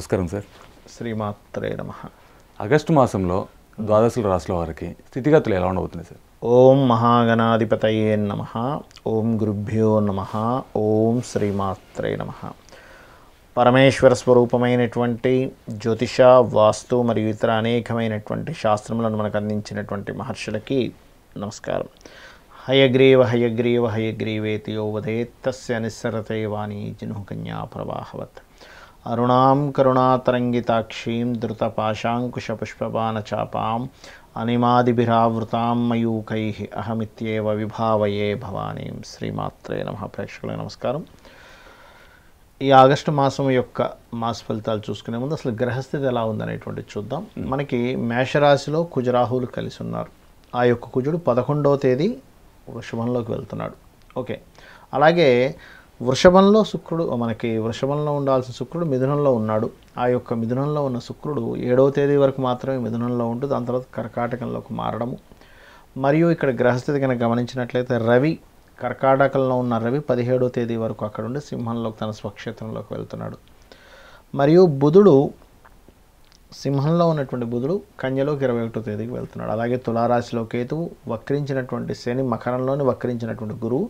నమస్కారం సార్ శ్రీమాత్రే నమ ఆగస్టు మాసంలో ద్వాదశుల రాసుల వారికి స్థితిగతులు ఎలా ఉండబోతున్నాయి సార్ ఓం మహాగణాధిపతయే నమ ఓం గురుభ్యో నమ ఓం శ్రీమాత్రే నమ పరమేశ్వర స్వరూపమైనటువంటి జ్యోతిష వాస్తు మరియు ఇతర అనేకమైనటువంటి శాస్త్రములను మనకు అందించినటువంటి మహర్షులకి నమస్కారం హయగ్రీవ హయగ్రీవ హయగ్రీవేతి యో తస్య నిస్సరతే వాణి కన్యా ప్రవాహవత్ అరుణాం కరుణాతరంగితాక్షీం ధృతపాశాంకుశపుష్పబాణచాపాం అనిమాదిభిరావృతాం మయూకై అహమిత్యేవ విభావయే భవానీం శ్రీమాత్రే నమ ప్రేక్షకులకు నమస్కారం ఈ ఆగస్టు మాసం యొక్క మాస ఫలితాలు చూసుకునే ముందు అసలు గ్రహస్థితి ఎలా ఉందనేటువంటి చూద్దాం మనకి మేషరాశిలో కుజరాహువులు కలిసి ఉన్నారు ఆ యొక్క కుజుడు పదకొండవ తేదీ వృషభంలోకి వెళ్తున్నాడు ఓకే అలాగే వృషభంలో శుక్రుడు మనకి వృషభంలో ఉండాల్సిన శుక్రుడు మిథునంలో ఉన్నాడు ఆ యొక్క మిథునంలో ఉన్న శుక్రుడు ఏడవ తేదీ వరకు మాత్రమే మిథునంలో ఉంటుంది దాని తర్వాత కర్కాటకంలోకి మారడము మరియు ఇక్కడ గ్రహస్థితి కనుక గమనించినట్లయితే రవి కర్కాటకంలో ఉన్న రవి పదిహేడో తేదీ వరకు అక్కడ ఉండి సింహంలోకి తన స్వక్షేత్రంలోకి వెళ్తున్నాడు మరియు బుధుడు సింహంలో ఉన్నటువంటి బుధుడు కన్యలోకి ఇరవై ఒకటో తేదీకి వెళ్తున్నాడు అలాగే తులారాశిలో కేతువు వక్రించినటువంటి శని మకరంలోని వక్రించినటువంటి గురువు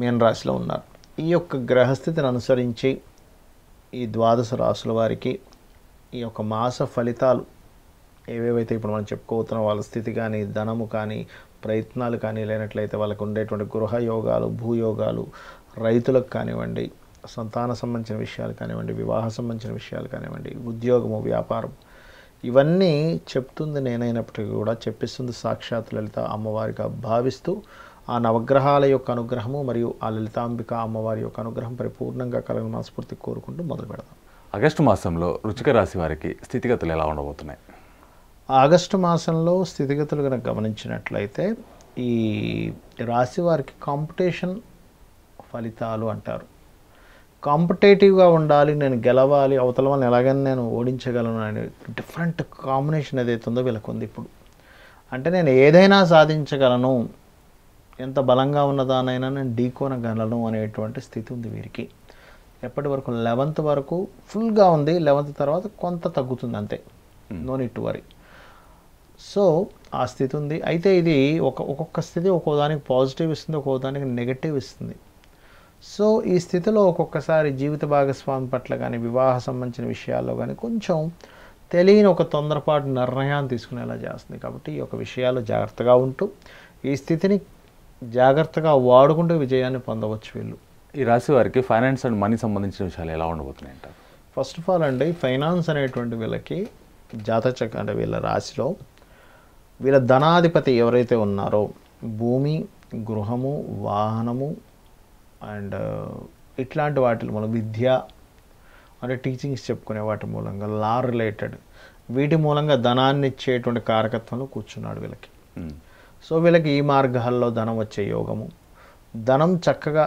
మీనరాశిలో ఉన్నారు ఈ యొక్క గ్రహస్థితిని అనుసరించి ఈ ద్వాదశ రాసుల వారికి ఈ యొక్క మాస ఫలితాలు ఏవేవైతే ఇప్పుడు మనం చెప్పుకోతున్నాం వాళ్ళ స్థితి కానీ ధనము కానీ ప్రయత్నాలు కానీ లేనట్లయితే వాళ్ళకు ఉండేటువంటి గృహ యోగాలు భూయోగాలు రైతులకు కానివ్వండి సంతాన సంబంధించిన విషయాలు కానివ్వండి వివాహ సంబంధించిన విషయాలు కానివ్వండి ఉద్యోగము వ్యాపారం ఇవన్నీ చెప్తుంది నేనైనప్పటికీ కూడా చెప్పిస్తుంది సాక్షాత్ లలిత అమ్మవారిగా భావిస్తూ ఆ నవగ్రహాల యొక్క అనుగ్రహము మరియు ఆ లలితాంబిక అమ్మవారి యొక్క అనుగ్రహం పరిపూర్ణంగా కలగ మనస్ఫూర్తి కోరుకుంటూ మొదలు పెడదాం ఆగస్టు మాసంలో రుచిక రాశి వారికి స్థితిగతులు ఎలా ఉండబోతున్నాయి ఆగస్టు మాసంలో స్థితిగతులు కనుక గమనించినట్లయితే ఈ రాశి వారికి కాంపిటీషన్ ఫలితాలు అంటారు కాంపిటేటివ్గా ఉండాలి నేను గెలవాలి అవతల వాళ్ళని ఎలాగైనా నేను ఓడించగలను అని డిఫరెంట్ కాంబినేషన్ ఏదైతే ఉందో వీళ్ళకు ఉంది ఇప్పుడు అంటే నేను ఏదైనా సాధించగలను ఎంత బలంగా ఉన్నదానైనా నేను ఢీకోనగలను అనేటువంటి స్థితి ఉంది వీరికి ఎప్పటి వరకు లెవెంత్ వరకు ఫుల్గా ఉంది లెవెంత్ తర్వాత కొంత తగ్గుతుంది అంతే hmm. No need worry worry so ఆ స్థితి ఉంది అయితే ఇది ఒక ఒక్కొక్క స్థితి ఒక్కో దానికి పాజిటివ్ ఇస్తుంది ఒక్కో దానికి నెగటివ్ ఇస్తుంది సో ఈ స్థితిలో ఒక్కొక్కసారి జీవిత భాగస్వామి పట్ల కానీ వివాహ సంబంధించిన విషయాల్లో కానీ కొంచెం తెలియని ఒక తొందరపాటు నిర్ణయాన్ని తీసుకునేలా చేస్తుంది కాబట్టి ఈ యొక్క విషయాలు జాగ్రత్తగా ఉంటూ ఈ స్థితిని జాగ్రత్తగా వాడుకుంటే విజయాన్ని పొందవచ్చు వీళ్ళు ఈ రాశి వారికి ఫైనాన్స్ అండ్ మనీ సంబంధించిన విషయాలు ఎలా ఉండబోతున్నాయి అంటారు ఫస్ట్ ఆఫ్ ఆల్ అండి ఫైనాన్స్ అనేటువంటి వీళ్ళకి జాతచక అంటే వీళ్ళ రాశిలో వీళ్ళ ధనాధిపతి ఎవరైతే ఉన్నారో భూమి గృహము వాహనము అండ్ uh, ఇట్లాంటి వాటి మూలం విద్య అంటే టీచింగ్స్ చెప్పుకునే వాటి మూలంగా లా రిలేటెడ్ వీటి మూలంగా ధనాన్ని ఇచ్చేటువంటి కారకత్వంలో కూర్చున్నాడు వీళ్ళకి hmm. సో వీళ్ళకి ఈ మార్గాల్లో ధనం వచ్చే యోగము ధనం చక్కగా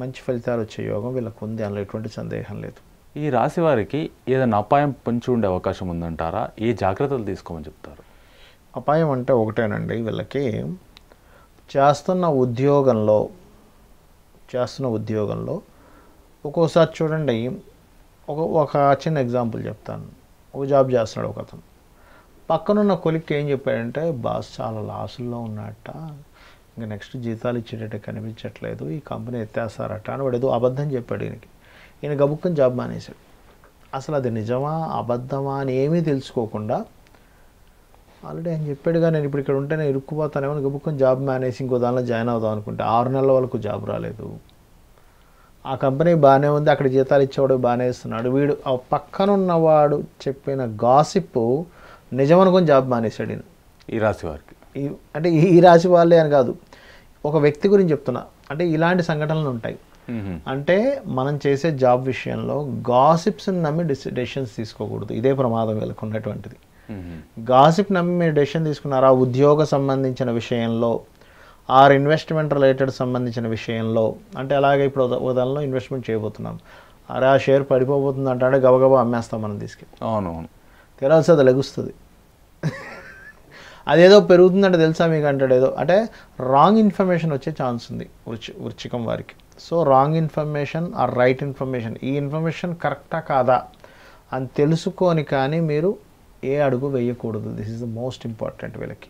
మంచి ఫలితాలు వచ్చే యోగం వీళ్ళకు ఉంది అందులో ఎటువంటి సందేహం లేదు ఈ రాశి వారికి ఏదైనా అపాయం పొంచి ఉండే అవకాశం ఉందంటారా ఏ జాగ్రత్తలు తీసుకోమని చెప్తారు అపాయం అంటే ఒకటేనండి వీళ్ళకి చేస్తున్న ఉద్యోగంలో చేస్తున్న ఉద్యోగంలో ఒక్కోసారి చూడండి ఒక ఒక చిన్న ఎగ్జాంపుల్ చెప్తాను ఒక జాబ్ చేస్తున్నాడు ఒక అతను పక్కనున్న కొలిక్కి ఏం చెప్పాడంటే బాస్ చాలా లాసుల్లో ఉన్నట్ట ఇంకా నెక్స్ట్ జీతాలు ఇచ్చేటట్టు కనిపించట్లేదు ఈ కంపెనీ ఎత్తేస్తారట అని వాడు ఏదో అబద్ధం చెప్పాడు ఈయనకి ఈయన గబుక్కుని జాబ్ మానేశాడు అసలు అది నిజమా అబద్ధమా అని ఏమీ తెలుసుకోకుండా ఆల్రెడీ ఆయన చెప్పాడుగా నేను ఇప్పుడు ఇక్కడ ఉంటే నేను ఇరుక్కుపోతానేమో గబుక్కుని జాబ్ మానేసి ఇంకో దానిలో జాయిన్ అవుదాం అనుకుంటే ఆరు నెలల వరకు జాబ్ రాలేదు ఆ కంపెనీ బాగానే ఉంది అక్కడ జీతాలు ఇచ్చేవాడు బాగానే ఇస్తున్నాడు వీడు పక్కనున్నవాడు చెప్పిన గాసిప్ నిజమనుకొని జాబ్ మానేశాడు ఈయన ఈ రాశి వారికి అంటే ఈ రాశి వాళ్ళే అని కాదు ఒక వ్యక్తి గురించి చెప్తున్నా అంటే ఇలాంటి సంఘటనలు ఉంటాయి అంటే మనం చేసే జాబ్ విషయంలో గాసిప్స్ని నమ్మి డెసిషన్స్ తీసుకోకూడదు ఇదే ప్రమాదం వీళ్ళకు ఉన్నటువంటిది గాసిప్ నమ్మి డెసిషన్ తీసుకున్నారా ఉద్యోగ సంబంధించిన విషయంలో ఆర్ ఇన్వెస్ట్మెంట్ రిలేటెడ్ సంబంధించిన విషయంలో అంటే అలాగే ఇప్పుడు ఉదాహరణలో ఇన్వెస్ట్మెంట్ చేయబోతున్నాం అరే ఆ షేర్ పడిపోబోతుంది అంటే గబగబా అమ్మేస్తాం మనం తీసుకెళ్ళి అవునవును తెరాల్సి అది లెగుస్తుంది అదేదో పెరుగుతుందంటే తెలుసా మీకు అంటాడు ఏదో అంటే రాంగ్ ఇన్ఫర్మేషన్ వచ్చే ఛాన్స్ ఉంది వృచ్చి వృచ్చికం వారికి సో రాంగ్ ఇన్ఫర్మేషన్ ఆ రైట్ ఇన్ఫర్మేషన్ ఈ ఇన్ఫర్మేషన్ కరెక్టా కాదా అని తెలుసుకొని కానీ మీరు ఏ అడుగు వేయకూడదు this is the most important వీళ్ళకి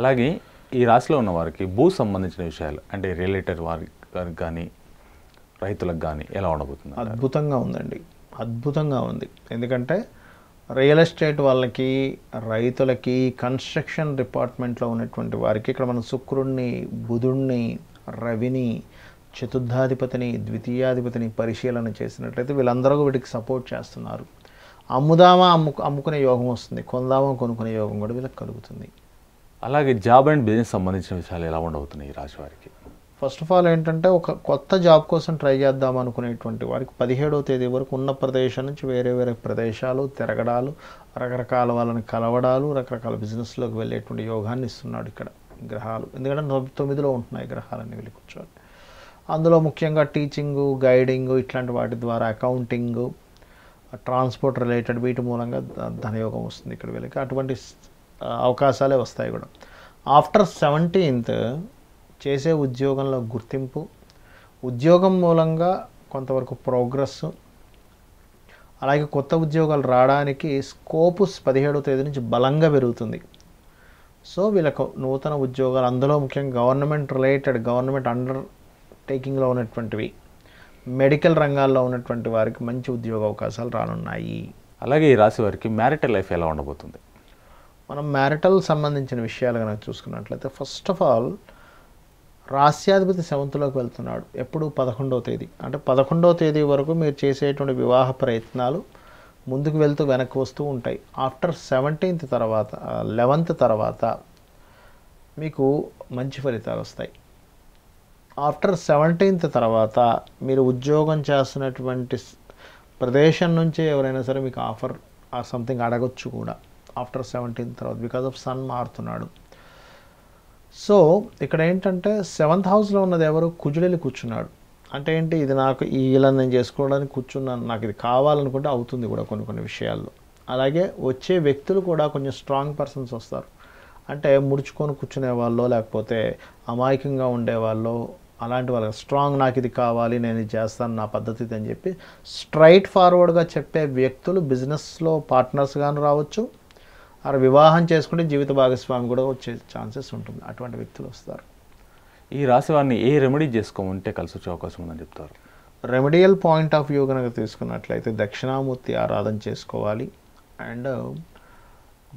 అలాగే ఈ రాశిలో ఉన్న వారికి భూ సంబంధించిన విషయాలు అంటే రియలేటర్ వారికి కానీ రైతులకు కానీ ఎలా ఉండబోతుంది అద్భుతంగా ఉందండి అద్భుతంగా ఉంది ఎందుకంటే రియల్ ఎస్టేట్ వాళ్ళకి రైతులకి కన్స్ట్రక్షన్ డిపార్ట్మెంట్లో ఉన్నటువంటి వారికి ఇక్కడ మనం శుక్రుణ్ణి బుధుణ్ణి రవిని చతుర్థాధిపతిని ద్వితీయాధిపతిని పరిశీలన చేసినట్లయితే వీళ్ళందరూ వీటికి సపోర్ట్ చేస్తున్నారు అమ్ముదామా అమ్ము అమ్ముకునే యోగం వస్తుంది కొందామా కొనుక్కునే యోగం కూడా వీళ్ళకి కలుగుతుంది అలాగే జాబ్ అండ్ బిజినెస్ సంబంధించిన విషయాలు ఎలా ఉండవుతున్నాయి ఈ రాశివారికి ఫస్ట్ ఆఫ్ ఆల్ ఏంటంటే ఒక కొత్త జాబ్ కోసం ట్రై చేద్దాం అనుకునేటువంటి వారికి పదిహేడవ తేదీ వరకు ఉన్న ప్రదేశం నుంచి వేరే వేరే ప్రదేశాలు తిరగడాలు రకరకాల వాళ్ళని కలవడాలు రకరకాల బిజినెస్లోకి వెళ్ళేటువంటి యోగాన్ని ఇస్తున్నాడు ఇక్కడ గ్రహాలు ఎందుకంటే తొమ్మిదిలో ఉంటున్నాయి గ్రహాలన్నీ వెళ్ళి కూర్చోవాలి అందులో ముఖ్యంగా టీచింగు గైడింగ్ ఇట్లాంటి వాటి ద్వారా అకౌంటింగ్ ట్రాన్స్పోర్ట్ రిలేటెడ్ వీటి మూలంగా ధనయోగం వస్తుంది ఇక్కడ వీళ్ళకి అటువంటి అవకాశాలే వస్తాయి కూడా ఆఫ్టర్ సెవెంటీన్త్ చేసే ఉద్యోగంలో గుర్తింపు ఉద్యోగం మూలంగా కొంతవరకు ప్రోగ్రెస్ అలాగే కొత్త ఉద్యోగాలు రావడానికి స్కోపు పదిహేడో తేదీ నుంచి బలంగా పెరుగుతుంది సో వీళ్ళకు నూతన ఉద్యోగాలు అందులో ముఖ్యంగా గవర్నమెంట్ రిలేటెడ్ గవర్నమెంట్ అండర్ టేకింగ్లో ఉన్నటువంటివి మెడికల్ రంగాల్లో ఉన్నటువంటి వారికి మంచి ఉద్యోగ అవకాశాలు రానున్నాయి అలాగే ఈ రాశి వారికి మ్యారిటల్ లైఫ్ ఎలా ఉండబోతుంది మనం మ్యారిటల్ సంబంధించిన విషయాలు కనుక చూసుకున్నట్లయితే ఫస్ట్ ఆఫ్ ఆల్ రాస్యాధిపతి సెవెంత్లోకి వెళ్తున్నాడు ఎప్పుడు పదకొండవ తేదీ అంటే పదకొండవ తేదీ వరకు మీరు చేసేటువంటి వివాహ ప్రయత్నాలు ముందుకు వెళ్తూ వెనక్కి వస్తూ ఉంటాయి ఆఫ్టర్ సెవెంటీన్త్ తర్వాత లెవెన్త్ తర్వాత మీకు మంచి ఫలితాలు వస్తాయి ఆఫ్టర్ సెవెంటీన్త్ తర్వాత మీరు ఉద్యోగం చేస్తున్నటువంటి ప్రదేశం నుంచే ఎవరైనా సరే మీకు ఆఫర్ సంథింగ్ అడగొచ్చు కూడా ఆఫ్టర్ సెవెంటీన్త్ తర్వాత బికాజ్ ఆఫ్ సన్ మారుతున్నాడు సో ఇక్కడ ఏంటంటే సెవెంత్ హౌస్లో ఉన్నది ఎవరు కుజుడెలి కూర్చున్నాడు అంటే ఏంటి ఇది నాకు ఈ ఇలా నేను చేసుకోవడానికి కూర్చున్నాను నాకు ఇది కావాలనుకుంటే అవుతుంది కూడా కొన్ని కొన్ని విషయాల్లో అలాగే వచ్చే వ్యక్తులు కూడా కొంచెం స్ట్రాంగ్ పర్సన్స్ వస్తారు అంటే ముడుచుకొని కూర్చునే వాళ్ళు లేకపోతే అమాయకంగా ఉండేవాళ్ళు అలాంటి వాళ్ళు స్ట్రాంగ్ నాకు ఇది కావాలి నేను ఇది చేస్తాను నా పద్ధతి అని చెప్పి స్ట్రైట్ ఫార్వర్డ్గా చెప్పే వ్యక్తులు బిజినెస్లో పార్ట్నర్స్ కానీ రావచ్చు అలా వివాహం చేసుకుంటే జీవిత భాగస్వామి కూడా వచ్చే ఛాన్సెస్ ఉంటుంది అటువంటి వ్యక్తులు వస్తారు ఈ రాశి వారిని ఏ రెమెడీ చేసుకోమంటే కలిసి వచ్చే అవకాశం ఉందని చెప్తారు రెమెడియల్ పాయింట్ ఆఫ్ వ్యూ కనుక తీసుకున్నట్లయితే దక్షిణామూర్తి ఆరాధన చేసుకోవాలి అండ్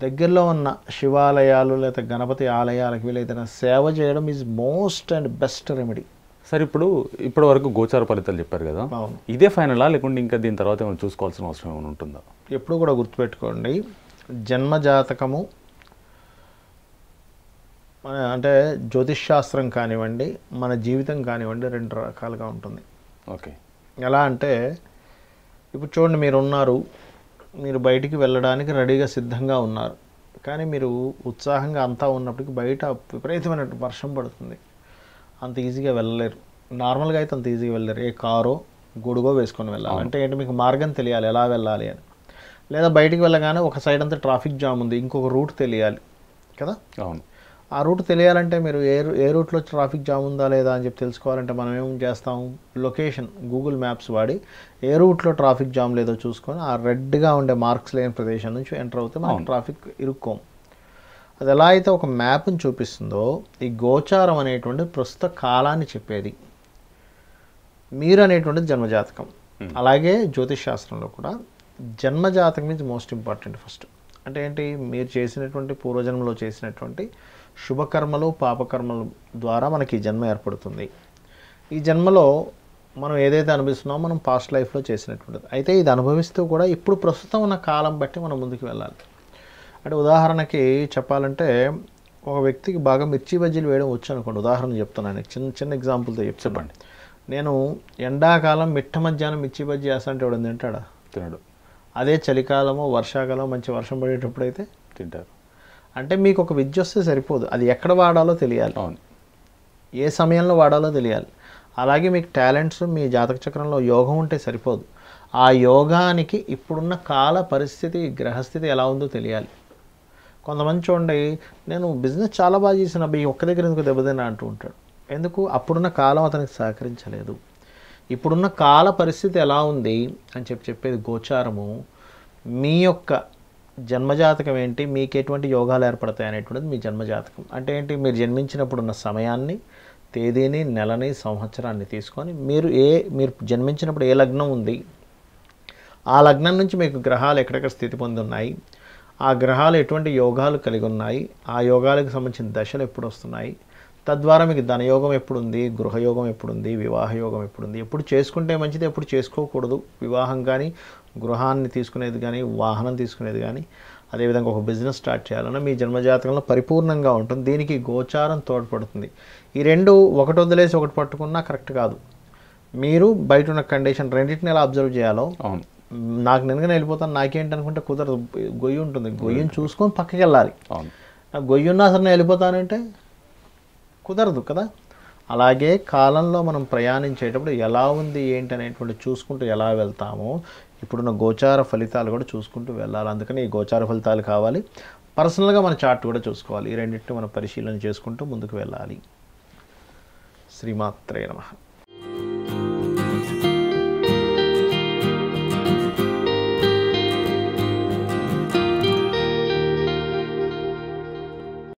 దగ్గరలో ఉన్న శివాలయాలు లేదా గణపతి ఆలయాలకు వీలైతే సేవ చేయడం is most and best remedy sir ఇప్పుడు ఇప్పటి వరకు గోచార ఫలితాలు చెప్పారు కదా ఇదే ఫైనలా లేకుంటే ఇంకా దీని తర్వాత ఏమైనా చూసుకోవాల్సిన అవసరం ఏమైనా ఉంటుందా ఎప్పుడు కూడా గుర్తుపెట్టుకోండి జన్మజాతకము అంటే జ్యోతిష్శాస్త్రం కానివ్వండి మన జీవితం కానివ్వండి రెండు రకాలుగా ఉంటుంది ఓకే ఎలా అంటే ఇప్పుడు చూడండి మీరు ఉన్నారు మీరు బయటికి వెళ్ళడానికి రెడీగా సిద్ధంగా ఉన్నారు కానీ మీరు ఉత్సాహంగా అంతా ఉన్నప్పటికీ బయట విపరీతమైన వర్షం పడుతుంది అంత ఈజీగా వెళ్ళలేరు నార్మల్గా అయితే అంత ఈజీగా వెళ్ళలేరు ఏ కారో గొడుగో వేసుకొని వెళ్ళాలి అంటే ఏంటి మీకు మార్గం తెలియాలి ఎలా వెళ్ళాలి అని లేదా బయటికి వెళ్ళగానే ఒక సైడ్ అంతా ట్రాఫిక్ జామ్ ఉంది ఇంకొక రూట్ తెలియాలి కదా అవును ఆ రూట్ తెలియాలంటే మీరు ఏ ఏ రూట్లో ట్రాఫిక్ జామ్ ఉందా లేదా అని చెప్పి తెలుసుకోవాలంటే మనం ఏం చేస్తాం లొకేషన్ గూగుల్ మ్యాప్స్ వాడి ఏ రూట్లో ట్రాఫిక్ జామ్ లేదో చూసుకొని ఆ రెడ్గా ఉండే మార్క్స్ లేని ప్రదేశం నుంచి ఎంటర్ అవుతే మనం ట్రాఫిక్ ఇరుక్కోం అది ఎలా అయితే ఒక మ్యాప్ని చూపిస్తుందో ఈ గోచారం అనేటువంటి ప్రస్తుత కాలాన్ని చెప్పేది మీరు అనేటువంటిది జన్మజాతకం అలాగే జ్యోతిష్ శాస్త్రంలో కూడా జన్మజాతకం మీద మోస్ట్ ఇంపార్టెంట్ ఫస్ట్ అంటే ఏంటి మీరు చేసినటువంటి పూర్వజన్మలో చేసినటువంటి శుభకర్మలు పాపకర్మల ద్వారా మనకి జన్మ ఏర్పడుతుంది ఈ జన్మలో మనం ఏదైతే అనుభవిస్తున్నామో మనం పాస్ట్ లైఫ్లో చేసినటువంటిది అయితే ఇది అనుభవిస్తూ కూడా ఇప్పుడు ప్రస్తుతం ఉన్న కాలం బట్టి మనం ముందుకు వెళ్ళాలి అంటే ఉదాహరణకి చెప్పాలంటే ఒక వ్యక్తికి బాగా మిర్చి బజ్జీలు వేయడం వచ్చు అనుకోండి ఉదాహరణ చెప్తున్నాను చిన్న చిన్న ఎగ్జాంపుల్తో చెప్పండి నేను ఎండాకాలం మిట్ట మధ్యాహ్నం మిర్చి బజ్జీ చేస్తా అంటే ఎవడం తింటాడా తినడు అదే చలికాలము వర్షాకాలం మంచి వర్షం పడేటప్పుడు అయితే తింటారు అంటే మీకు ఒక విద్య వస్తే సరిపోదు అది ఎక్కడ వాడాలో తెలియాలి అవును ఏ సమయంలో వాడాలో తెలియాలి అలాగే మీకు టాలెంట్స్ మీ జాతక చక్రంలో యోగం ఉంటే సరిపోదు ఆ యోగానికి ఇప్పుడున్న కాల పరిస్థితి గ్రహస్థితి ఎలా ఉందో తెలియాలి కొంతమంది చూడండి నేను బిజినెస్ చాలా బాగా చేసిన అబ్బాయి ఒక్క దగ్గర ఎందుకు దెబ్బతిన్నా అంటూ ఉంటాడు ఎందుకు అప్పుడున్న కాలం అతనికి సహకరించలేదు ఇప్పుడున్న కాల పరిస్థితి ఎలా ఉంది అని చెప్పి చెప్పేది గోచారము మీ యొక్క జన్మజాతకం ఏంటి మీకు ఎటువంటి యోగాలు ఏర్పడతాయి అనేటువంటిది మీ జన్మజాతకం అంటే ఏంటి మీరు జన్మించినప్పుడు ఉన్న సమయాన్ని తేదీని నెలని సంవత్సరాన్ని తీసుకొని మీరు ఏ మీరు జన్మించినప్పుడు ఏ లగ్నం ఉంది ఆ లగ్నం నుంచి మీకు గ్రహాలు ఎక్కడెక్కడ స్థితి పొంది ఉన్నాయి ఆ గ్రహాలు ఎటువంటి యోగాలు కలిగి ఉన్నాయి ఆ యోగాలకు సంబంధించిన దశలు ఎప్పుడు వస్తున్నాయి తద్వారా మీకు ధనయోగం ఎప్పుడుంది గృహయోగం ఎప్పుడుంది వివాహయోగం ఎప్పుడుంది ఎప్పుడు చేసుకుంటే మంచిది ఎప్పుడు చేసుకోకూడదు వివాహం కానీ గృహాన్ని తీసుకునేది కానీ వాహనం తీసుకునేది కానీ అదేవిధంగా ఒక బిజినెస్ స్టార్ట్ చేయాలన్నా మీ జన్మజాతకంలో పరిపూర్ణంగా ఉంటుంది దీనికి గోచారం తోడ్పడుతుంది ఈ రెండు ఒకటి వదిలేసి ఒకటి పట్టుకున్నా కరెక్ట్ కాదు మీరు బయట ఉన్న కండిషన్ రెండింటిని ఎలా అబ్జర్వ్ చేయాలో అవును నాకు నిన్నగా వెళ్ళిపోతాను నాకేంటి అనుకుంటే కుదరదు గొయ్యి ఉంటుంది గొయ్యిని చూసుకొని పక్కకి వెళ్ళాలి గొయ్యి ఉన్నా సరే నేను వెళ్ళిపోతానంటే కుదరదు కదా అలాగే కాలంలో మనం ప్రయాణించేటప్పుడు ఎలా ఉంది ఏంటి అనేటువంటి చూసుకుంటూ ఎలా వెళ్తామో ఇప్పుడున్న గోచార ఫలితాలు కూడా చూసుకుంటూ వెళ్ళాలి అందుకని ఈ గోచార ఫలితాలు కావాలి పర్సనల్గా మన చార్ట్ కూడా చూసుకోవాలి ఈ రెండింటిని మనం పరిశీలన చేసుకుంటూ ముందుకు వెళ్ళాలి శ్రీమాత్రే నమ